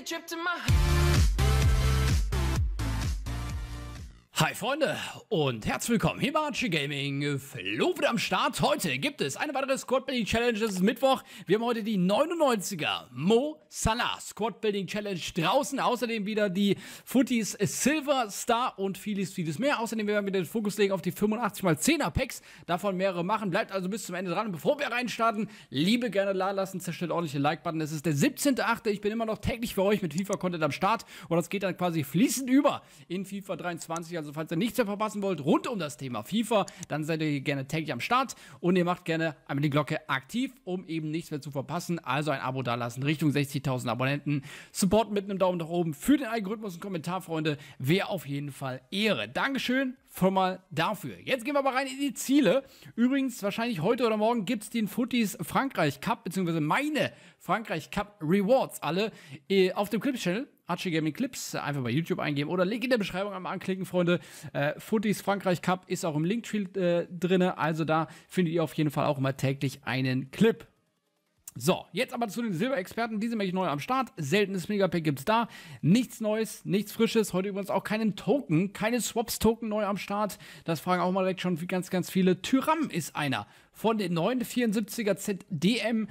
a trip to my Hi Freunde und herzlich willkommen, hier bei Archie Gaming, Flo wieder am Start. Heute gibt es eine weitere Squad Building Challenge, es ist Mittwoch. Wir haben heute die 99er Mo Salah Squad Building Challenge draußen. Außerdem wieder die Footies Silver Star und vieles, vieles mehr. Außerdem werden wir den Fokus legen auf die 85x10er Packs, davon mehrere machen. Bleibt also bis zum Ende dran. Und bevor wir reinstarten, Liebe gerne da lassen, Zerstört ordentlich den Like-Button. Es ist der 17.8. Ich bin immer noch täglich für euch mit FIFA-Content am Start und das geht dann quasi fließend über in FIFA 23, also also falls ihr nichts mehr verpassen wollt rund um das Thema FIFA, dann seid ihr gerne täglich am Start und ihr macht gerne einmal die Glocke aktiv, um eben nichts mehr zu verpassen. Also ein Abo dalassen Richtung 60.000 Abonnenten. Support mit einem Daumen nach oben für den Algorithmus und Kommentar, Freunde. Wäre auf jeden Fall Ehre. Dankeschön schon mal dafür. Jetzt gehen wir mal rein in die Ziele. Übrigens, wahrscheinlich heute oder morgen gibt es den Footies Frankreich Cup, beziehungsweise meine Frankreich Cup Rewards alle äh, auf dem Clips-Channel. Archie Gaming Clips äh, einfach bei YouTube eingeben oder Link in der Beschreibung einmal anklicken, Freunde. Äh, Footies Frankreich Cup ist auch im Linktree äh, drinne, also da findet ihr auf jeden Fall auch immer täglich einen Clip. So, jetzt aber zu den Silberexperten. Diese Menge neu am Start. Seltenes Megapack es da. Nichts Neues, nichts Frisches. Heute übrigens auch keinen Token, keine Swaps-Token neu am Start. Das fragen auch mal direkt schon ganz, ganz viele. Tyram ist einer von den 974er ZDM.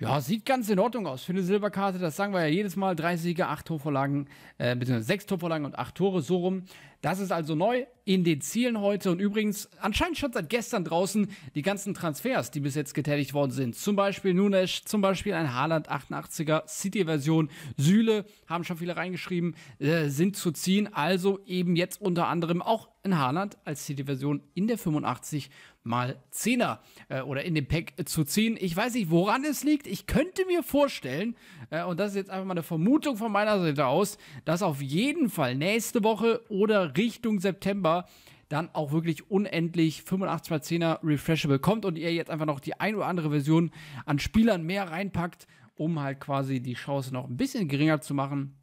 Ja, sieht ganz in Ordnung aus für eine Silberkarte. Das sagen wir ja jedes Mal. Drei Siege, acht Torvorlagen, äh, beziehungsweise sechs Torvorlagen und acht Tore, so rum. Das ist also neu in den Zielen heute. Und übrigens, anscheinend schon seit gestern draußen die ganzen Transfers, die bis jetzt getätigt worden sind. Zum Beispiel Nunes, zum Beispiel ein Haaland 88er City-Version. Süle haben schon viele reingeschrieben, äh, sind zu ziehen. Also eben jetzt unter anderem auch in Haaland als City-Version in der 85 mal 10er äh, oder in dem Pack zu ziehen. Ich weiß nicht, woran es liegt ich könnte mir vorstellen, äh, und das ist jetzt einfach mal eine Vermutung von meiner Seite aus, dass auf jeden Fall nächste Woche oder Richtung September dann auch wirklich unendlich 85x10er Refreshable kommt und ihr jetzt einfach noch die ein oder andere Version an Spielern mehr reinpackt, um halt quasi die Chance noch ein bisschen geringer zu machen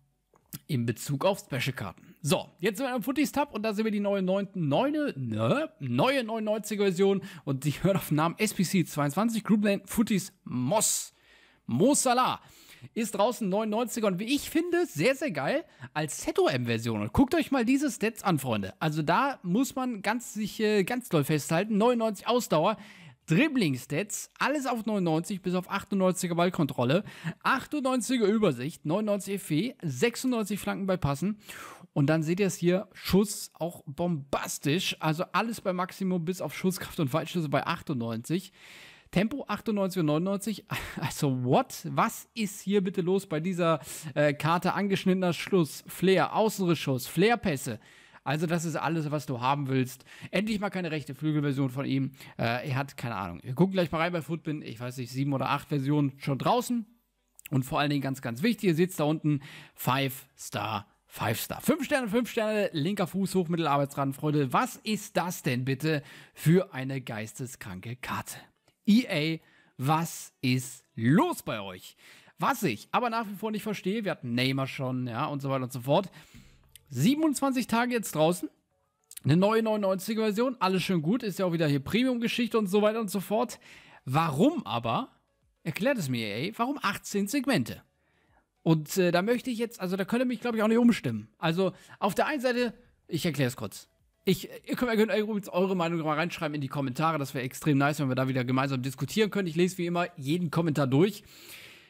in Bezug auf Special-Karten. So, jetzt sind wir am Footies Tab und da sehen wir die neue 9, 9, ne, neue 99er Version und die hört auf den Namen SPC 22 Groupland Footies Moss. Mo Salah ist draußen 99er und wie ich finde, sehr, sehr geil als ZOM-Version. Und guckt euch mal diese Stats an, Freunde. Also da muss man ganz, sich äh, ganz doll festhalten. 99 Ausdauer, Dribbling-Stats, alles auf 99 bis auf 98er Ballkontrolle, 98er Übersicht, 99 Effe, 96 Flanken bei Passen. Und dann seht ihr es hier, Schuss auch bombastisch. Also alles bei Maximum bis auf Schusskraft und Weitschüsse bei 98. Tempo 98 und 99. Also, what? Was ist hier bitte los bei dieser äh, Karte? Angeschnittener Schluss, Flair, Außenrisschuss, Flairpässe. Also, das ist alles, was du haben willst. Endlich mal keine rechte Flügelversion von ihm. Äh, er hat keine Ahnung. Wir gucken gleich mal rein bei Footbin. Ich weiß nicht, sieben oder acht Versionen schon draußen. Und vor allen Dingen ganz, ganz wichtig, ihr seht es da unten, Five Star 5 Star. 5 Sterne, 5 Sterne, linker Fuß hoch, Mittelarbeitsrand, Freunde. Was ist das denn bitte für eine geisteskranke Karte? EA, was ist los bei euch? Was ich aber nach wie vor nicht verstehe, wir hatten Neymar schon, ja, und so weiter und so fort. 27 Tage jetzt draußen. Eine neue 99er Version, alles schön gut, ist ja auch wieder hier Premium-Geschichte und so weiter und so fort. Warum aber, erklärt es mir EA, warum 18 Segmente? Und äh, da möchte ich jetzt, also da könnte mich, glaube ich, auch nicht umstimmen. Also auf der einen Seite, ich erkläre es kurz. Ich, ihr könnt, ihr könnt übrigens eure Meinung mal reinschreiben in die Kommentare. Das wäre extrem nice, wenn wir da wieder gemeinsam diskutieren können. Ich lese wie immer jeden Kommentar durch.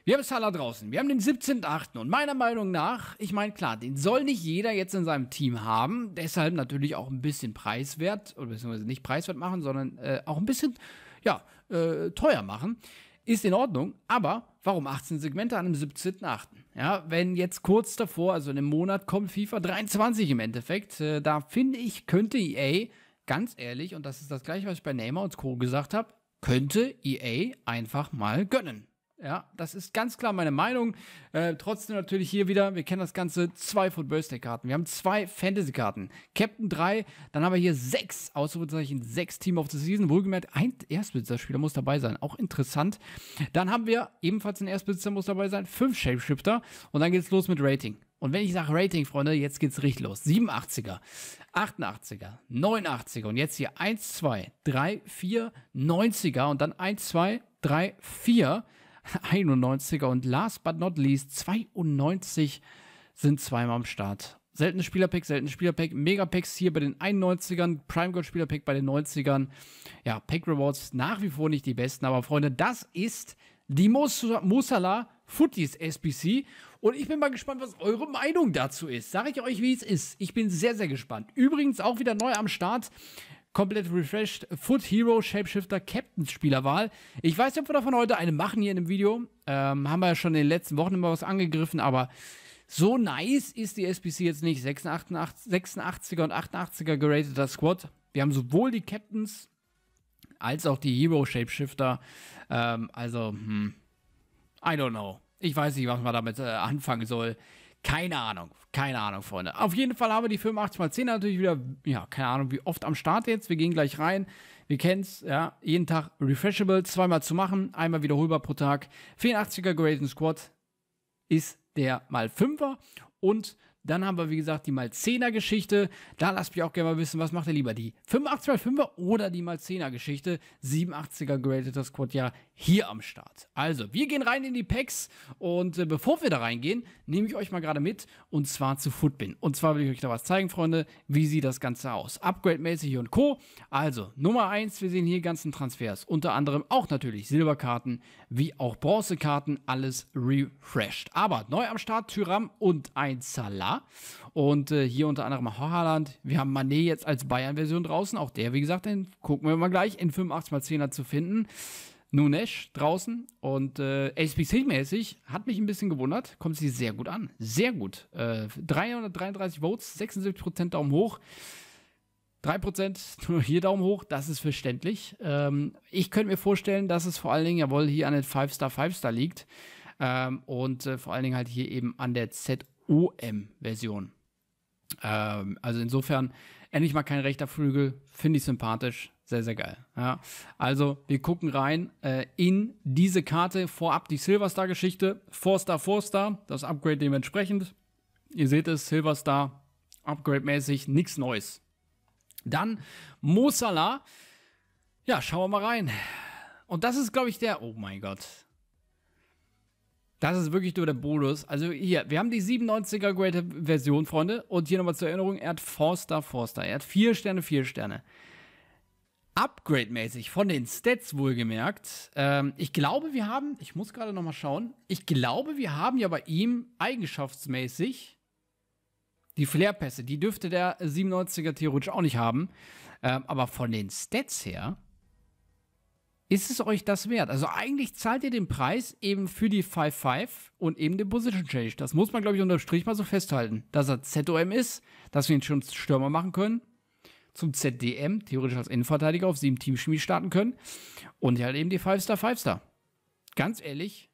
Wir haben Salah draußen. Wir haben den 17.8. Und meiner Meinung nach, ich meine, klar, den soll nicht jeder jetzt in seinem Team haben. Deshalb natürlich auch ein bisschen preiswert, oder beziehungsweise nicht preiswert machen, sondern äh, auch ein bisschen, ja, äh, teuer machen. Ist in Ordnung, aber warum 18 Segmente an einem 17.8.? Ja, wenn jetzt kurz davor, also in einem Monat, kommt FIFA 23 im Endeffekt, äh, da finde ich, könnte EA, ganz ehrlich, und das ist das gleiche, was ich bei Neymar und Co. gesagt habe, könnte EA einfach mal gönnen. Ja, das ist ganz klar meine Meinung. Äh, trotzdem natürlich hier wieder, wir kennen das Ganze, zwei von Birthday-Karten. Wir haben zwei Fantasy-Karten. Captain 3, dann haben wir hier sechs, Ausrufezeichen, sechs Team of the Season. Wohlgemerkt, ein Erstbesitzer-Spieler muss dabei sein. Auch interessant. Dann haben wir, ebenfalls ein Erstbesitzer muss dabei sein, fünf Shapeshifter. Und dann geht's los mit Rating. Und wenn ich sage Rating, Freunde, jetzt geht's richtig los. 87er, 88er, 89er und jetzt hier 1, 2, 3, 4, 90er und dann 1, 2, 3, 4. 91er und last but not least 92 sind zweimal am Start. Seltenes Spielerpack, seltenes Spielerpack, Megapacks hier bei den 91ern, Prime Gold Spielerpack bei den 90ern. Ja, Pack Rewards nach wie vor nicht die besten, aber Freunde, das ist die Mos Mosala Footies SPC Und ich bin mal gespannt, was eure Meinung dazu ist. Sage ich euch, wie es ist. Ich bin sehr, sehr gespannt. Übrigens auch wieder neu am Start komplett refreshed. Foot Hero Shapeshifter Captains Spielerwahl. Ich weiß nicht, ob wir davon heute eine machen hier in dem Video. Ähm, haben wir ja schon in den letzten Wochen immer was angegriffen, aber so nice ist die SPC jetzt nicht. 86, er und 88er gerateter Squad. Wir haben sowohl die Captains als auch die Hero Shapeshifter. Ähm, also, hm, I don't know. Ich weiß nicht, was man damit äh, anfangen soll. Keine Ahnung, keine Ahnung, Freunde. Auf jeden Fall haben wir die 85x10 natürlich wieder, ja, keine Ahnung, wie oft am Start jetzt. Wir gehen gleich rein. Wir kennen es, ja, jeden Tag refreshable, zweimal zu machen, einmal wiederholbar pro Tag. 84er Gradient Squad ist der mal 5er und dann haben wir, wie gesagt, die mal 10er Geschichte. Da lasst mich auch gerne mal wissen, was macht ihr lieber, die 85 x 5er oder die mal 10er Geschichte? 87er gerateter Squad, ja, hier am Start. Also, wir gehen rein in die Packs und äh, bevor wir da reingehen, nehme ich euch mal gerade mit und zwar zu Footbin. Und zwar will ich euch da was zeigen, Freunde, wie sieht das Ganze aus. Upgrade-mäßig und Co. Also, Nummer 1, wir sehen hier ganzen Transfers. Unter anderem auch natürlich Silberkarten, wie auch Bronzekarten, alles refreshed. Aber neu am Start Tyram und ein Salah und äh, hier unter anderem Haaland. Wir haben Manet jetzt als Bayern-Version draußen, auch der, wie gesagt, den gucken wir mal gleich in 85x10er zu finden. Nunesh draußen und äh, HPC-mäßig hat mich ein bisschen gewundert, kommt sie sehr gut an. Sehr gut. Äh, 333 Votes, 76% Daumen hoch. 3% nur hier Daumen hoch, das ist verständlich. Ähm, ich könnte mir vorstellen, dass es vor allen Dingen, jawohl, hier an den 5-Star, 5-Star liegt. Ähm, und äh, vor allen Dingen halt hier eben an der ZOM-Version. Ähm, also insofern endlich mal kein rechter Flügel, finde ich sympathisch. Sehr, sehr geil. Ja. Also, wir gucken rein äh, in diese Karte. Vorab die Silverstar-Geschichte. Four-Star, Four-Star, das Upgrade dementsprechend. Ihr seht es, Silverstar, Upgrade-mäßig, nichts Neues. Dann Mosala. Ja, schauen wir mal rein. Und das ist, glaube ich, der. Oh mein Gott. Das ist wirklich nur der Bonus. Also hier, wir haben die 97er Great Version, Freunde. Und hier nochmal zur Erinnerung, er hat 4 Star, 4 Star. Er hat 4 Sterne, 4 Sterne. Upgrade-mäßig von den Stats wohlgemerkt. Ähm, ich glaube, wir haben, ich muss gerade noch mal schauen, ich glaube, wir haben ja bei ihm eigenschaftsmäßig die Flair-Pässe. Die dürfte der 97er theoretisch auch nicht haben. Ähm, aber von den Stats her ist es euch das wert? Also eigentlich zahlt ihr den Preis eben für die 5-5 und eben den Position Change. Das muss man, glaube ich, unterm Strich mal so festhalten, dass er ZOM ist, dass wir ihn schon Stürmer machen können zum ZDM, theoretisch als Innenverteidiger auf sieben Teamchemie starten können. Und halt eben die Five-Star, Five-Star. Ganz ehrlich,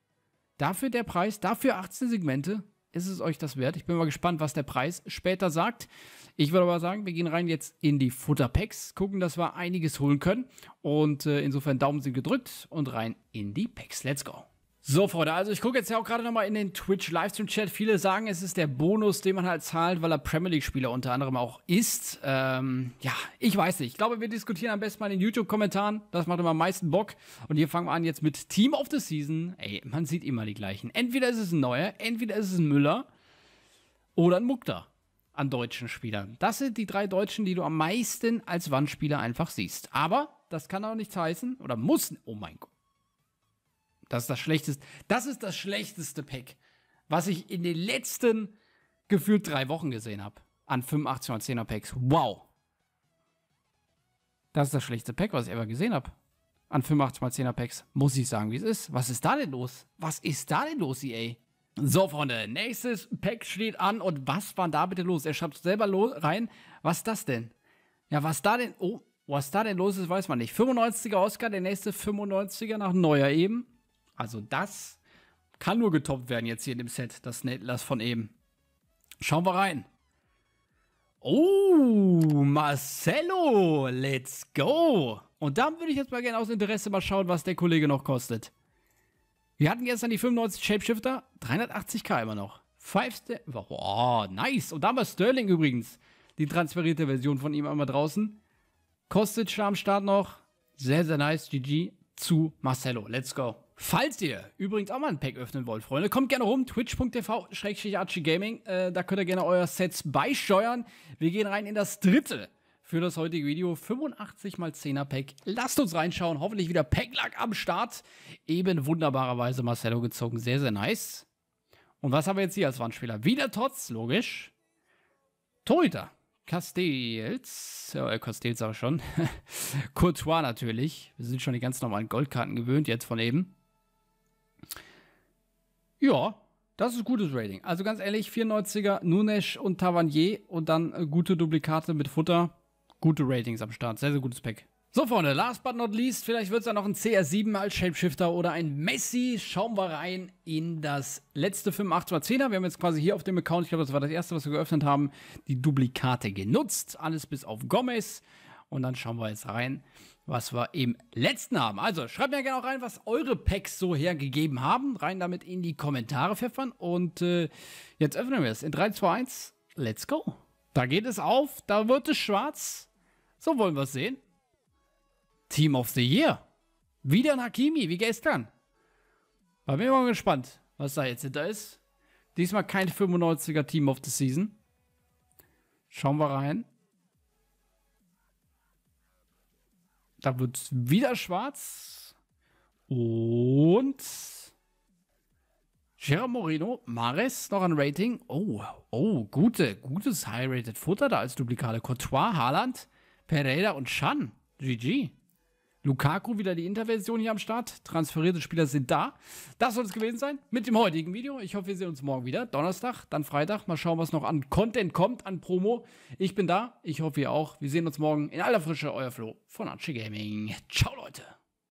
dafür der Preis, dafür 18 Segmente, ist es euch das wert? Ich bin mal gespannt, was der Preis später sagt. Ich würde aber sagen, wir gehen rein jetzt in die Futterpacks, gucken, dass wir einiges holen können. Und äh, insofern Daumen sind gedrückt und rein in die Packs. Let's go. So, Freunde, also ich gucke jetzt ja auch gerade nochmal in den Twitch-Livestream-Chat. Viele sagen, es ist der Bonus, den man halt zahlt, weil er Premier League-Spieler unter anderem auch ist. Ähm, ja, ich weiß nicht. Ich glaube, wir diskutieren am besten mal in den YouTube-Kommentaren. Das macht immer am meisten Bock. Und hier fangen wir an jetzt mit Team of the Season. Ey, man sieht immer die gleichen. Entweder ist es ein Neuer, entweder ist es ein Müller oder ein Mukta an deutschen Spielern. Das sind die drei Deutschen, die du am meisten als Wandspieler einfach siehst. Aber das kann auch nichts heißen oder muss, oh mein Gott. Das ist das schlechteste, das ist das schlechteste Pack, was ich in den letzten gefühlt drei Wochen gesehen habe. An 85 und 10er Packs. Wow. Das ist das schlechteste Pack, was ich ever gesehen habe. An 85 mal 10er Packs. Muss ich sagen, wie es ist. Was ist da denn los? Was ist da denn los, EA? So, Freunde, nächstes Pack steht an und was war da bitte los? Er schreibt selber rein. Was ist das denn? Ja, was da denn? Oh, was da denn los ist, weiß man nicht. 95er Oscar, der nächste 95er nach Neuer eben. Also das kann nur getoppt werden jetzt hier in dem Set, das Netlers von eben. Schauen wir rein. Oh, Marcello, let's go. Und da würde ich jetzt mal gerne aus Interesse mal schauen, was der Kollege noch kostet. Wir hatten gestern die 95 Shapeshifter, 380k immer noch. Five Star, nice. Und da war Sterling übrigens, die transferierte Version von ihm einmal draußen. Kostet schon am Start noch, sehr, sehr nice, GG, zu Marcello, let's go. Falls ihr übrigens auch mal ein Pack öffnen wollt, Freunde, kommt gerne rum, twitch.tv-archiegaming, äh, da könnt ihr gerne euer Sets beisteuern. Wir gehen rein in das dritte für das heutige Video, 85x10er Pack. Lasst uns reinschauen, hoffentlich wieder Packlack am Start. Eben wunderbarerweise Marcello gezogen, sehr, sehr nice. Und was haben wir jetzt hier als Wandspieler? Wieder Tots, logisch. Torhüter, Castells, ja, äh, Castells aber schon, Courtois natürlich, wir sind schon die ganz normalen Goldkarten gewöhnt jetzt von eben. Ja, das ist gutes Rating. Also ganz ehrlich, 94er, Nunes und Tavernier und dann äh, gute Duplikate mit Futter. Gute Ratings am Start. Sehr, sehr gutes Pack. So, Freunde, last but not least, vielleicht wird es ja noch ein CR7 als Shapeshifter oder ein Messi. Schauen wir rein in das letzte 5.8.10er. Wir haben jetzt quasi hier auf dem Account, ich glaube, das war das erste, was wir geöffnet haben, die Duplikate genutzt. Alles bis auf Gomez. Und dann schauen wir jetzt rein, was wir im letzten haben. Also schreibt mir gerne auch rein, was eure Packs so hergegeben haben. Rein damit in die Kommentare pfeffern. Und äh, jetzt öffnen wir es. In 3, 2, 1, let's go. Da geht es auf, da wird es schwarz. So wollen wir es sehen. Team of the Year. Wieder ein Hakimi, wie gestern. Da mir ich mal gespannt, was da jetzt hinter ist. Diesmal kein 95er Team of the Season. Schauen wir rein. Da wird es wieder schwarz. Und Gerard Moreno, Mares noch ein Rating. Oh, oh, gute, gutes High-Rated Futter da als Duplikale. Courtois, Haaland, Pereira und Chan. GG. Lukaku wieder die Intervention hier am Start. Transferierte Spieler sind da. Das soll es gewesen sein mit dem heutigen Video. Ich hoffe, wir sehen uns morgen wieder. Donnerstag, dann Freitag. Mal schauen, was noch an Content kommt, an Promo. Ich bin da. Ich hoffe, ihr auch. Wir sehen uns morgen in aller Frische. Euer Flo von Archie Gaming. Ciao, Leute.